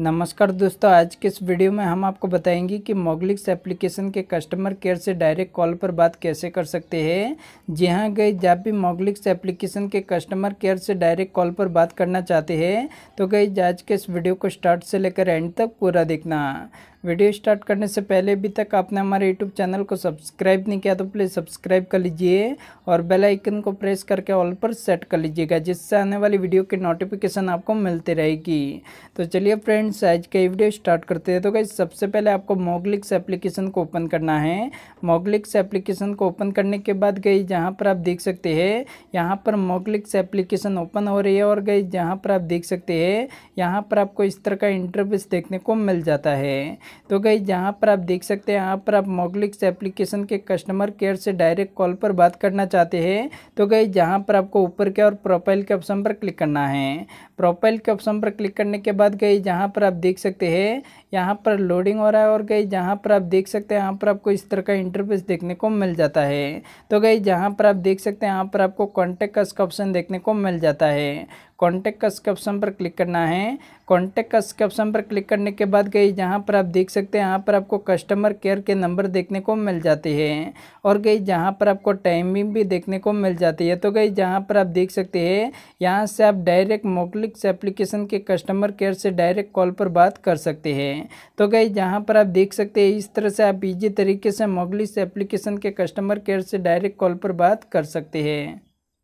नमस्कार दोस्तों आज के इस वीडियो में हम आपको बताएंगे कि मोगलिक्स एप्लीकेशन के कस्टमर केयर से डायरेक्ट कॉल पर बात कैसे कर सकते हैं जी हाँ गए जब भी मोगलिक्स एप्लीकेशन के कस्टमर केयर से डायरेक्ट कॉल पर बात करना चाहते हैं तो गई आज के इस वीडियो को स्टार्ट से लेकर एंड तक पूरा देखना वीडियो स्टार्ट करने से पहले अभी तक आपने हमारे यूट्यूब चैनल को सब्सक्राइब नहीं किया तो प्लीज़ सब्सक्राइब कर लीजिए और बेल आइकन को प्रेस करके ऑल पर सेट कर लीजिएगा जिससे आने वाली वीडियो की नोटिफिकेशन आपको मिलती रहेगी तो चलिए फ्रेंड्स आज का वीडियो स्टार्ट करते हैं तो गई सबसे पहले आपको मोगलिक्स एप्लीकेशन को ओपन करना है मोगलिक्स एप्लीकेशन को ओपन करने के बाद गई जहाँ पर आप देख सकते हैं यहाँ पर मोगलिक्स एप्लीकेशन ओपन हो रही है और गई जहाँ पर आप देख सकते हैं यहाँ पर आपको इस तरह का इंटरव्यूस देखने को मिल जाता है तो गई जहाँ पर आप देख सकते हैं यहाँ पर आप मोगलिक्स एप्लीकेशन के कस्टमर केयर से डायरेक्ट कॉल पर बात करना चाहते हैं तो गई जहाँ पर आपको ऊपर के और प्रोफाइल के ऑप्शन पर क्लिक करना है प्रोफाइल के ऑप्शन पर क्लिक करने के बाद गई जहाँ पर आप देख सकते हैं यहाँ पर लोडिंग हो रहा है और गई जहाँ पर आप देख सकते हैं यहाँ पर आपको इस तरह का इंटरफेस देखने को मिल जाता है तो गई जहाँ पर आप देख सकते हैं यहाँ पर आपको कॉन्टेक्ट का ऑप्शन देखने को मिल जाता है कॉन्टेक्ट कस के ऑप्शन पर क्लिक करना है कॉन्टेक्ट कस के ऑप्शन पर क्लिक करने के बाद गई जहाँ पर आप देख सकते हैं यहाँ पर आपको कस्टमर केयर के नंबर देखने को मिल जाते हैं और गई जहाँ पर आपको टाइमिंग भी देखने को मिल जाती है तो गई जहाँ पर आप देख सकते हैं यहाँ से आप डायरेक्ट मोकलिक्स एप्लीकेशन के कस्टमर केयर से डायरेक्ट कॉल पर बात कर सकते हैं तो गई जहाँ पर आप देख सकते हैं इस तरह से आप ईजी तरीके से मोगलिक्स एप्लीकेशन के कस्टमर केयर से डायरेक्ट कॉल पर बात कर सकते हैं